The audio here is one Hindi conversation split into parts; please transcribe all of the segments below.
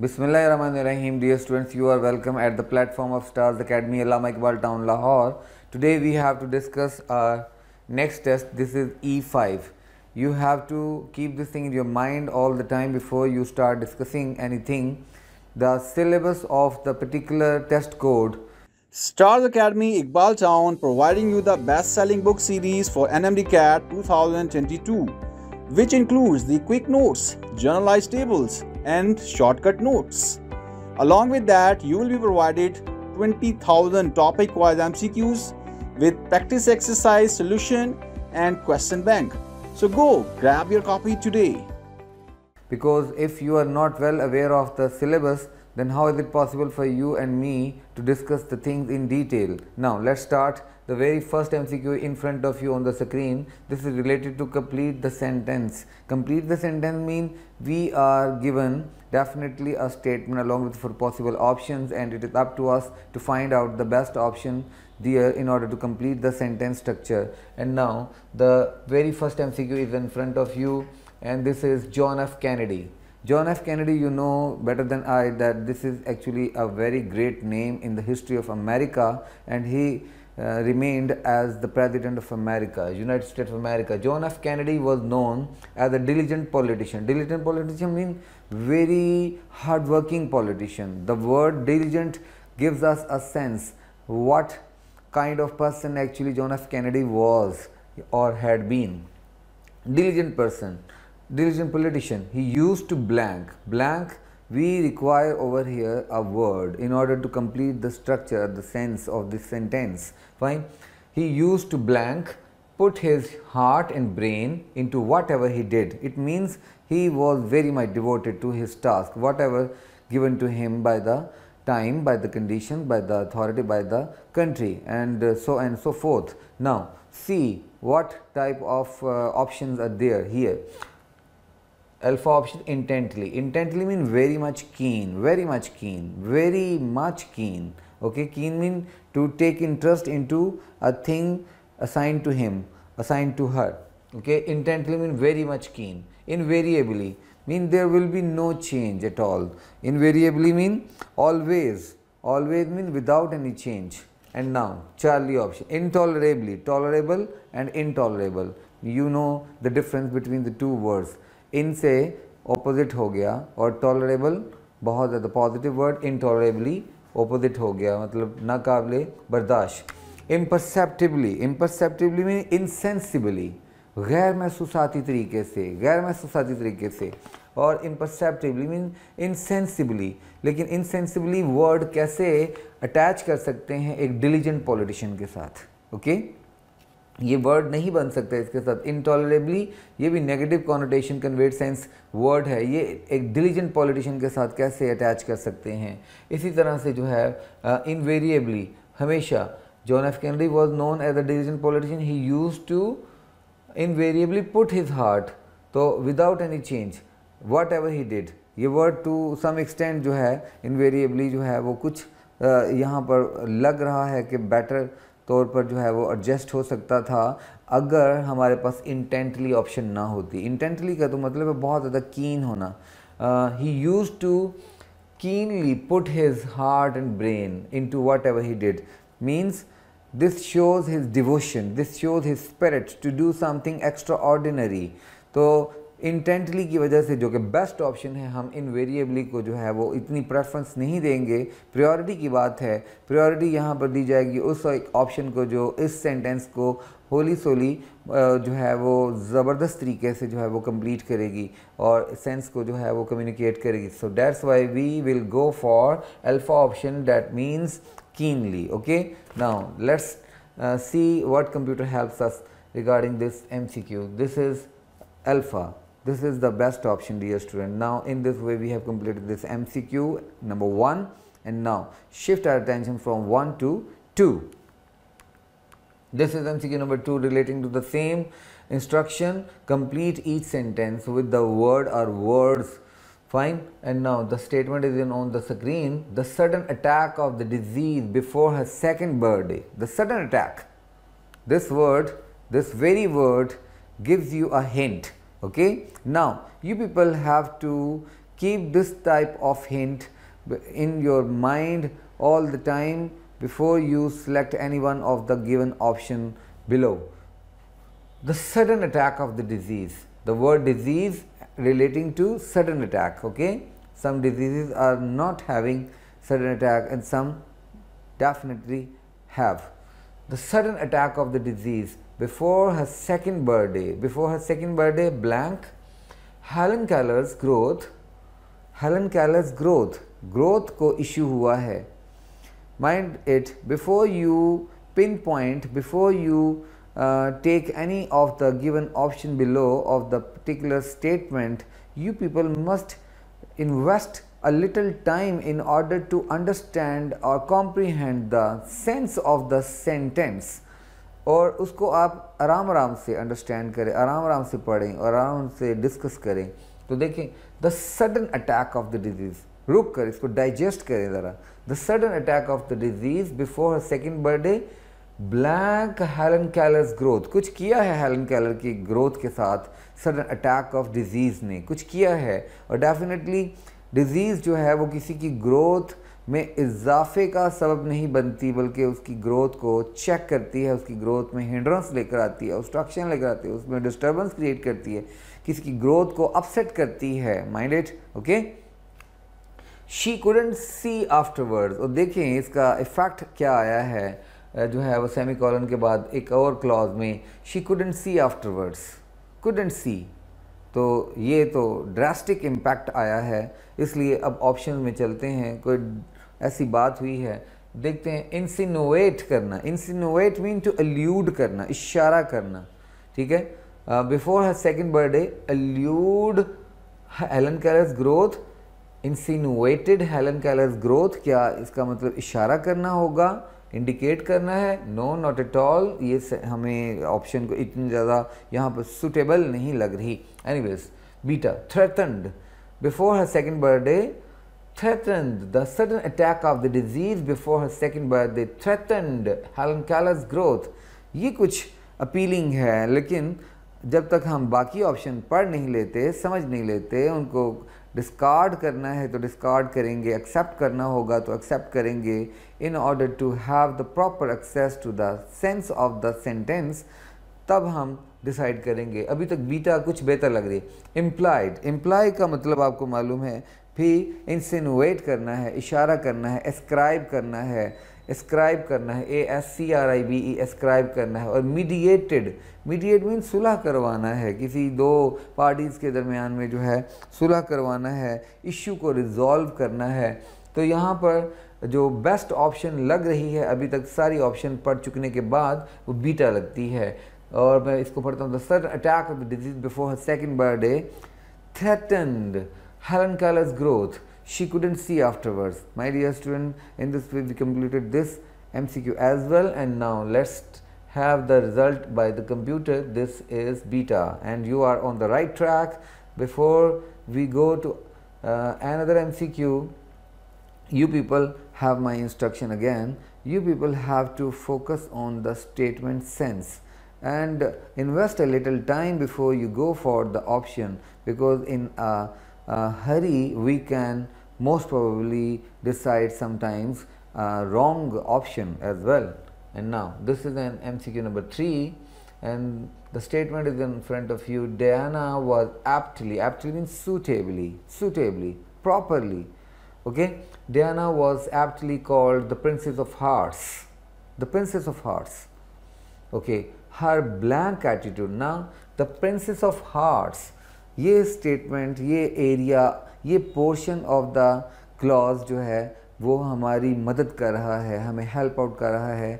Bismillah Rahman Rahim, dear students, you are welcome at the platform of Stars Academy, Allama Iqbal Town, Lahore. Today we have to discuss our next test. This is E5. You have to keep this thing in your mind all the time before you start discussing anything. The syllabus of the particular test code. Stars Academy Iqbal Town providing you the best-selling book series for NMD CAT 2022, which includes the quick notes, generalized tables, and shortcut notes. Along with that, you will be provided 20,000 topic wise MCQs with practice exercise solution and question bank. So go grab your copy today. Because if you are not well aware of the syllabus, then how is it possible for you and me to discuss the things in detail? Now let's start the very first MCQ in front of you on the screen. This is related to complete the sentence. Complete the sentence means we are given definitely a statement along with four possible options and it is up to us to find out the best option there in order to complete the sentence structure. And now the very first MCQ is in front of you and this is John F. Kennedy. John F. Kennedy, you know better than I that this is actually a very great name in the history of America and he uh, remained as the President of America, United States of America. John F. Kennedy was known as a diligent politician. Diligent politician means very hardworking politician. The word diligent gives us a sense what kind of person actually John F. Kennedy was or had been. Diligent person, diligent politician. He used to blank. Blank we require over here a word in order to complete the structure, the sense of this sentence. Fine. He used to blank put his heart and brain into whatever he did. It means he was very much devoted to his task, whatever given to him by the time, by the condition, by the authority, by the country and uh, so and so forth. Now, see what type of uh, options are there here alpha option intently intently mean very much keen very much keen very much keen okay keen mean to take interest into a thing assigned to him assigned to her okay intently mean very much keen invariably mean there will be no change at all invariably mean always always mean without any change and now charlie option intolerably tolerable and intolerable you know the difference between the two words इनसे ऑपोजिट हो गया और टॉलरेबल बहुत ज़्यादा पॉजिटिव वर्ड इनटॉलरेबली ऑपोजिट हो गया मतलब नाकबले बर्दाश्त इम्परसेप्टिवली इम्परसेप्टिवली मीन इनसेंसिबली गैर महसूसाती तरीके से गैर महसूसाती तरीके से और इम्परसेप्टिवली मीन इनसेंसिबली लेकिन इनसेंसिबली वर्ड कैसे अटैच कर सकते हैं एक डिलीजेंट पॉलिटिशियन के साथ ओके okay? ये वर्ड नहीं बन सकता इसके साथ इनटॉलरेबली ये भी negative connotation convey sense word है ये एक डिलीजेंट पॉलिटिशियन के साथ कैसे अटैच कर सकते हैं इसी तरह से जो है इनवेरिएबली uh, हमेशा John F Kennedy was known as a diligent politician he used to invariably put his heart to without any change whatever he did ये वर्ड टू सम एक्सटेंट जो है इनवेरिएबली जो है वो कुछ uh, यहाँ पर लग रहा है कि बेटर तौर पर जो है वो एडजस्ट हो सकता था अगर हमारे पास इंटेंटली ऑप्शन ना होती इंटेंटली का तो मतलब है बहुत ज़्यादा कीन होना he used to keenly put his heart and brain into whatever he did means this shows his devotion this shows his spirit to do something extraordinary तो इंटेंटली की वजह से जो कि बेस्ट ऑप्शन है हम इन वेरिएबली को जो है वो इतनी प्रेफरेंस नहीं देंगे प्रायोरिटी की बात है प्रायोरिटी यहाँ पर दी जाएगी उस ऑप्शन को जो इस सेंटेंस को होली सोली जो है वो ज़बरदस्त तरीके से जो है वो कंप्लीट करेगी और सेंस को जो है वो कम्युनिकेट करेगी so that's why we will go for alpha option that means keenly okay now let's see what computer helps us regarding this Q this is alpha this is the best option dear student now in this way we have completed this mcq number one and now shift our attention from 1 to 2 this is mcq number 2 relating to the same instruction complete each sentence with the word or words fine and now the statement is in on the screen the sudden attack of the disease before her second birthday the sudden attack this word this very word gives you a hint okay now you people have to keep this type of hint in your mind all the time before you select any one of the given option below the sudden attack of the disease the word disease relating to sudden attack okay some diseases are not having sudden attack and some definitely have the sudden attack of the disease before her second birthday. Before her second birthday, blank, Helen Keller's growth, Helen Keller's growth, growth को issue हुआ है. Mind it, before you pinpoint, before you uh, take any of the given option below of the particular statement, you people must invest a little time in order to understand or comprehend the sense of the sentence. और उसको आप आराम आराम से अंडरस्टैंड करें आराम आराम से पढ़ें और आराम से डिस्कस करें तो देखें the sudden attack of the disease रुक कर इसको डाइजेस्ट करें ज़रा the sudden attack of the disease before her second birthday blank Helen Keller's growth कुछ किया है हेलन कैलर की ग्रोथ के साथ सडन अटैक ऑफ डिजीज़ ने कुछ किया है और डेफिनेटली डिज़ीज़ जो है वो किसी की ग्रोथ में इजाफे का सबब नहीं बनती बल्कि उसकी ग्रोथ को चेक करती है उसकी ग्रोथ में हिंड्रेंस लेकर आती है ऑब्स्ट्रक्शन लेकर आती है उसमें डिस्टर्बेंस क्रिएट करती है किसी की ग्रोथ को अपसेट करती है mind it okay she couldn't see afterwards और देखें इसका इफ़ेक्ट क्या आया है जो है वो सेमी कॉलन के बाद एक और क्लॉज में she couldn't see afterwards couldn't see तो ये तो ड्रास्टिक इम्पैक्ट आया है इसलिए अब ऑप्शन में चलते हैं कोई ऐसी बात हुई है देखते हैं इंसिनोवेट करना इंसिनोवेट मीन टू अल्यूड करना इशारा करना ठीक है before her second birthday alluded Helen Keller's growth insinuated Helen Keller's growth क्या इसका मतलब इशारा करना होगा इंडिकेट करना है नो नॉट एट ऑल ये हमें ऑप्शन को इतनी ज़्यादा यहाँ पर सुटेबल नहीं लग रही एनी वेज बीटा threatened before her second birthday threatened the sudden attack of the disease before her second birthday threatened Helen Keller's growth ये कुछ appealing है लेकिन जब तक हम बाकी option पढ़ नहीं लेते समझ नहीं लेते उनको discard करना है तो discard करेंगे accept करना होगा तो accept करेंगे in order to have the proper access to the sense of the sentence तब हम डिसाइड करेंगे अभी तक बीटा कुछ बेहतर लग रही है इम्प्लाइड इम्प्लाई का मतलब आपको मालूम है भी इंसिनुएट करना है इशारा करना है एस्क्राइब करना है एस्क्राइब करना है A S C R I B E ascribe करना है और मीडिएटेड मीडिएट मीन सुलह करवाना है किसी दो पार्टीज़ के दरमियान में जो है सुलह करवाना है इशू को रिज़ॉल्व करना है तो यहाँ पर जो बेस्ट ऑप्शन लग रही है अभी तक सारी ऑप्शन पढ़ चुकने के बाद वो बीटा लगती है और मैं इसको पढ़ता हूँ the sudden attack of the disease before her second birthday threatened Helen Keller's growth she couldn't see afterwards. My dear student, in this way we completed this MCQ as well and now let's have the result by the computer. This is beta and you are on the right track. Before we go to uh, another MCQ, you people have my instruction again. You people have to focus on the statement sense and invest a little time before you go for the option because in uh, uh, hurry we can most probably decide sometimes wrong option as well. And now this is an MCQ number 3 and the statement is in front of you Diana was aptly, aptly means suitably, suitably, properly. Okay, Diana was aptly called the princess of hearts, the princess of hearts. Okay, her blank attitude. Now, the princess of hearts ये स्टेटमेंट ये एरिया ये पोर्शन ऑफ द क्लॉज जो है वो हमारी मदद कर रहा है हमें हेल्प आउट कर रहा है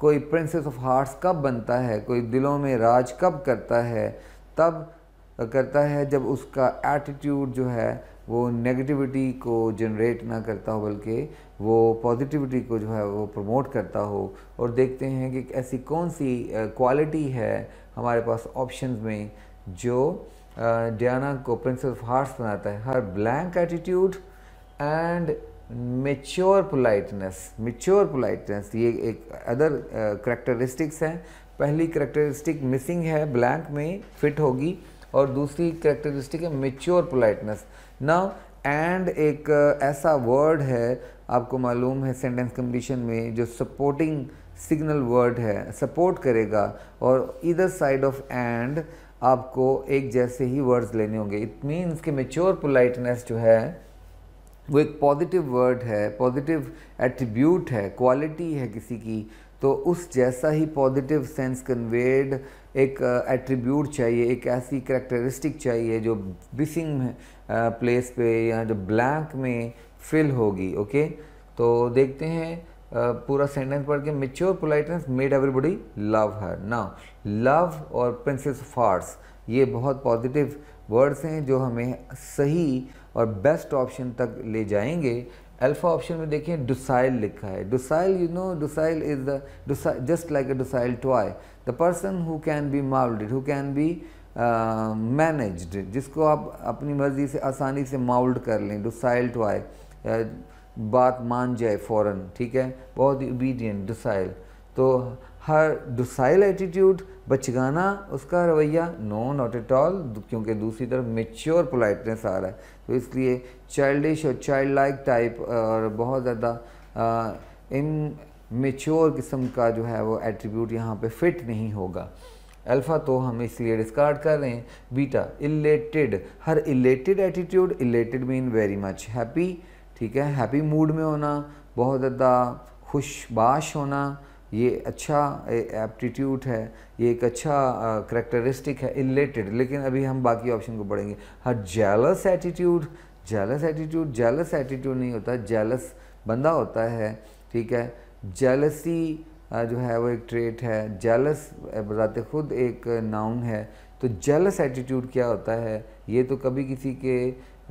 कोई प्रिंसेस ऑफ हार्ट्स कब बनता है कोई दिलों में राज कब करता है तब करता है जब उसका एटीट्यूड जो है वो नेगेटिविटी को जनरेट ना करता हो बल्कि वो पॉजिटिविटी को जो है वो प्रमोट करता हो और देखते हैं कि ऐसी कौन सी क्वालिटी है हमारे पास ऑप्शन में जो डियाना को प्रिंस ऑफ हार्ट्स बनाता है her blank attitude and mature politeness mature politeness ये एक अदर करेक्टरिस्टिक्स हैं पहली करेक्टरिस्टिक मिसिंग है ब्लैंक में फिट होगी और दूसरी करेक्टरिस्टिक है मेच्योर पोलाइटनेस नाउ एंड एक ऐसा वर्ड है आपको मालूम है सेंटेंस कंप्लीशन में जो सपोर्टिंग सिग्नल वर्ड है सपोर्ट करेगा और इधर साइड ऑफ एंड आपको एक जैसे ही वर्ड्स लेने होंगे इट मीन्स कि मेच्योर पोलाइटनेस जो है वो एक पॉजिटिव वर्ड है पॉजिटिव एट्रीब्यूट है क्वालिटी है किसी की तो उस जैसा ही पॉजिटिव सेंस कन्वेड एक एट्रीब्यूट uh, चाहिए एक ऐसी करेक्टरिस्टिक चाहिए जो बिसिंग प्लेस uh, पे या जो ब्लैंक में फिल होगी ओके तो देखते हैं पूरा सेंटेंस पढ़ के mature politeness made everybody love her now love और प्रिंसेस फार्स ये बहुत पॉजिटिव वर्ड्स हैं जो हमें सही और बेस्ट ऑप्शन तक ले जाएंगे अल्फ़ा ऑप्शन में देखें डुसाइल लिखा है docile you know docile is the just like a docile toy the person who can be moulded who can be managed जिसको आप अपनी मर्ज़ी से आसानी से माउल्ड कर लें डुसाइल टॉय बात मान जाए फ़ौरन ठीक है बहुत ही ओबीडियंट डिसाइल तो हर डिसाइल एटीट्यूड बचगाना उसका रवैया नो नॉट एट ऑल क्योंकि दूसरी तरफ मेच्योर पोलाइटनेस आ रहा है तो इसलिए चाइल्डिश और चाइल्ड लाइक टाइप और बहुत ज़्यादा इन मेच्योर किस्म का जो है वो एट्रीब्यूट यहाँ पे फिट नहीं होगा अल्फ़ा तो हम इसलिए डिस्कार्ड कर रहे हैं beta elated her elated attitude elated mean very much happy ठीक है हैप्पी मूड में होना बहुत ज़्यादा खुशबाश होना ये अच्छा एप्टीट्यूड है ये एक अच्छा करेक्टरिस्टिक है इलेटेड लेकिन अभी हम बाकी ऑप्शन को पढ़ेंगे her jealous attitude jealous attitude jealous attitude नहीं होता जेलस बंदा होता है ठीक है जेलसी जो है वो एक ट्रेट है जेलस बताते खुद एक नाउन है तो जेलस एटीट्यूड क्या होता है ये तो कभी किसी के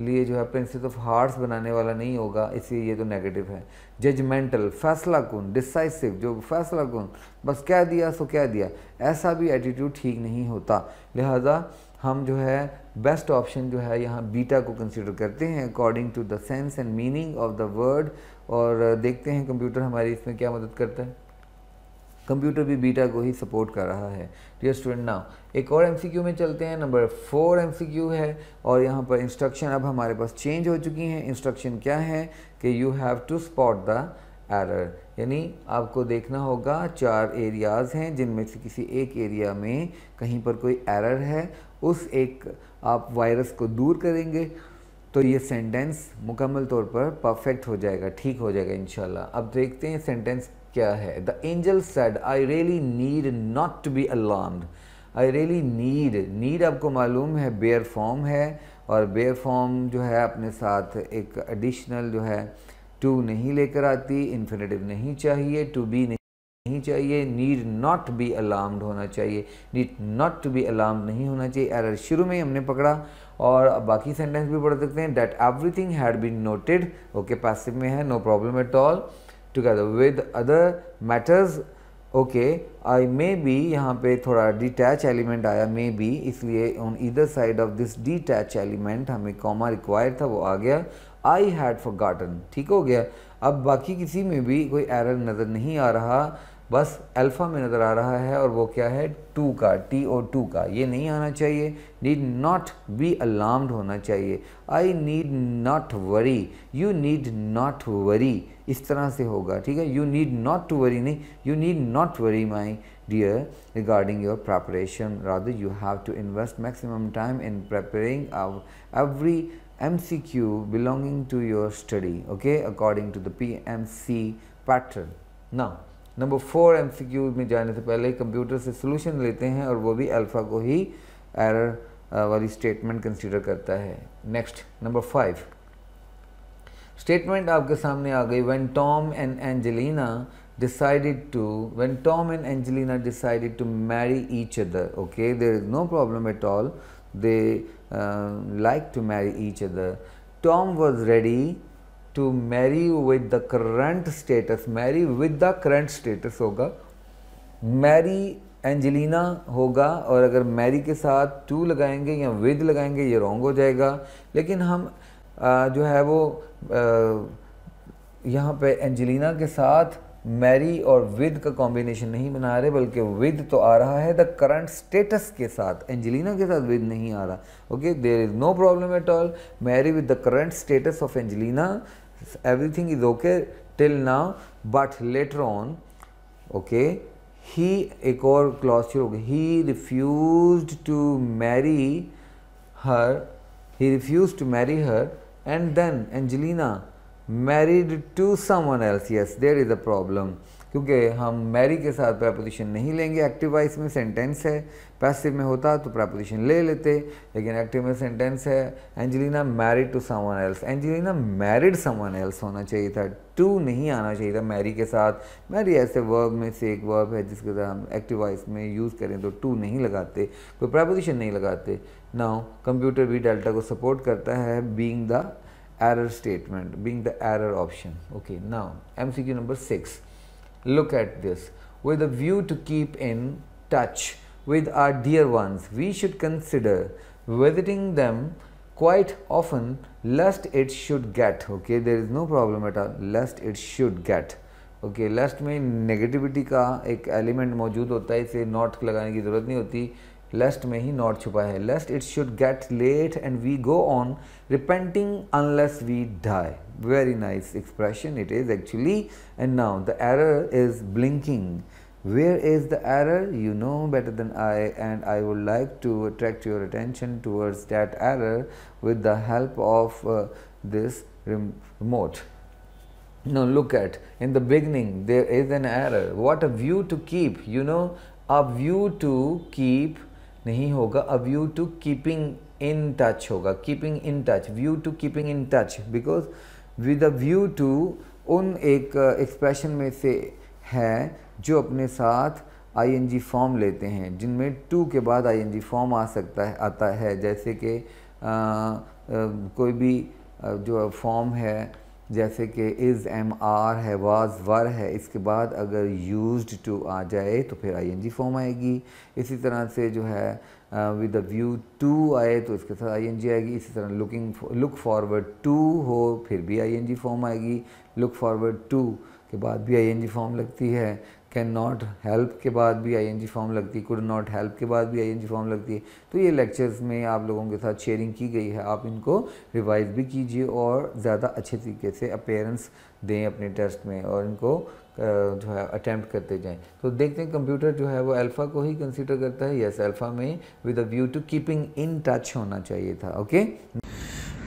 लिए जो है प्रिंसिस ऑफ तो हार्ट्स बनाने वाला नहीं होगा इसलिए ये तो नेगेटिव है जजमेंटल फैसला कौन डिसाइसिव जो फैसला कौन बस क्या दिया सो क्या दिया ऐसा भी एटीट्यूड ठीक नहीं होता लिहाजा हम जो है बेस्ट ऑप्शन जो है यहाँ बीटा को कंसिडर करते हैं according to the sense and meaning of the word और देखते हैं कंप्यूटर हमारी इसमें क्या मदद करता है कंप्यूटर भी बीटा को ही सपोर्ट कर रहा है डियर स्टूडेंट नाउ एक और एमसीक्यू में चलते हैं नंबर फोर एमसीक्यू है और यहाँ पर इंस्ट्रक्शन अब हमारे पास चेंज हो चुकी हैं इंस्ट्रक्शन क्या है कि you have to spot the error यानी आपको देखना होगा चार एरियाज़ हैं जिनमें से किसी एक एरिया में कहीं पर कोई एरर है उस एक आप वायरस को दूर करेंगे तो ये सेंटेंस मुकम्मल तौर पर परफेक्ट हो जाएगा ठीक हो जाएगा इन अब देखते हैं सेंटेंस क्या है the angel said I really need not to be alarmed I really need need आपको मालूम है बेयर फॉर्म है और बेयर फॉर्म जो है अपने साथ एक एडिशनल जो है टू नहीं लेकर आती इन्फिनेटिव नहीं चाहिए टू बी नहीं चाहिए नीड नॉट बी अलार्म्ड होना चाहिए need not to be alarm नहीं होना चाहिए एरर शुरू में ही हमने पकड़ा और बाकी सेंटेंस भी पढ़ सकते हैं that everything had been noted okay passive में है no problem at all together with other matters okay I may be यहाँ पे थोड़ा detach element आया may be इसलिए on either side of this detach element हमें comma required था वो आ गया I had forgotten ठीक हो गया अब बाकी किसी में भी कोई error नज़र नहीं आ रहा बस अल्फा में नज़र आ रहा है और वो क्या है टू का टी ओ टू का ये नहीं आना चाहिए नीड नॉट बी अलार्म्ड होना चाहिए I need not worry you need not worry इस तरह से होगा ठीक है you need not to worry नहीं you need not worry my dear regarding your preparation rather you have to invest maximum time in preparing of every M C Q belonging to your study okay according to the P M C pattern ना नंबर फोर एमसीक्यू में जाने से पहले कंप्यूटर से सोल्यूशन लेते हैं और वो भी अल्फा को ही एरर uh, वाली स्टेटमेंट कंसीडर करता है नेक्स्ट नंबर फाइव स्टेटमेंट आपके सामने आ गई when Tom and Angelina decided to when Tom and Angelina decided to marry each other okay there is no problem at all they like to marry each other Tom was ready to marry with the current status marry with the current status होगा मैरी एंजलिना होगा और अगर मैरी के साथ टू लगाएंगे या विद लगाएंगे ये रॉन्ग हो जाएगा लेकिन हम आ, जो है वो यहाँ पे एंजलिना के साथ मैरी और विद का कॉम्बिनेशन नहीं बना रहे बल्कि विद तो आ रहा है द करंट स्टेटस के साथ एंजेलिना के साथ विद नहीं आ रहा okay there is no problem at all marry with the current status of Angelina everything is okay till now but later on okay he एक clause he refused to marry her he refused to marry her and then Angelina married to someone else yes there is a problem क्योंकि हम मैरी के साथ प्रपोजिशन नहीं लेंगे एक्टिव वाइस में सेंटेंस है पैसिव में होता तो प्रपोजिशन ले लेते लेकिन एक्टिव में सेंटेंस है Angelina married to someone else Angelina married someone else होना चाहिए था टू नहीं आना चाहिए था मैरी के साथ मैरी ऐसे वर्ब में से एक वर्ब है जिसके साथ हम एक्टिव वाइस में यूज़ करें तो टू नहीं लगाते कोई प्रपोजिशन नहीं लगाते नाउ कंप्यूटर भी डेल्टा को सपोर्ट करता है being the error statement being the error option okay now M C Q number six Look at this. With a view to keep in touch with our dear ones, we should consider visiting them quite often lest it should get. Okay, there is no problem at all. Lest it should get. Okay last में नेगेटिविटी का एक एलिमेंट मौजूद होता है इसे नॉट लगाने की ज़रूरत नहीं होती lest may he not छुपा lest it should get late and we go on repenting unless we die very nice expression it is actually and now the error is blinking where is the error you know better than i and i would like to attract your attention towards that error with the help of uh, this remote now look at in the beginning there is an error what a view to keep you know a view to keep नहीं होगा a view to keeping in touch होगा keeping in touch view to keeping in touch because with a view to उन एक एक्सप्रेशन uh, में से है जो अपने साथ आईएनजी फॉर्म लेते हैं जिनमें टू के बाद आईएनजी फॉर्म आ सकता है आता है जैसे कि uh, uh, कोई भी जो फॉर्म है जैसे कि इज़ एम आर है वाज वर है इसके बाद अगर यूज्ड टू आ जाए तो फिर आईएनजी फॉर्म आएगी इसी तरह से जो है विद अ व्यू टू आए तो इसके साथ आईएनजी आएगी इसी तरह लुकिंग लुक फॉरवर्ड टू हो फिर भी आईएनजी फॉर्म आएगी लुक फॉरवर्ड टू के बाद भी आईएनजी फॉर्म लगती है कैन नॉट हेल्प के बाद भी आई एन जी फॉर्म लगती है कुड नॉट हेल्प के बाद भी आई एन जी फॉर्म लगती है तो ये लेक्चर्स में आप लोगों के साथ शेयरिंग की गई है आप इनको रिवाइज भी कीजिए और ज़्यादा अच्छे तरीके से अपेयरेंस दें अपने टेस्ट में और इनको जो है अटैम्प्ट करते जाएँ तो देखते हैं कंप्यूटर जो है वो अल्फ़ा को ही कंसिडर करता है यस अल्फ़ा में with a view to keeping in touch होना चाहिए था okay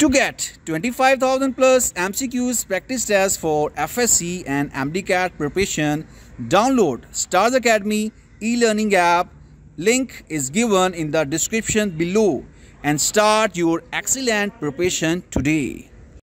To get 25,000 plus MCQs practice tests for FSC and MDCAT preparation, Download Stars Academy e-learning app. Link is given in the description below and start your excellent preparation today.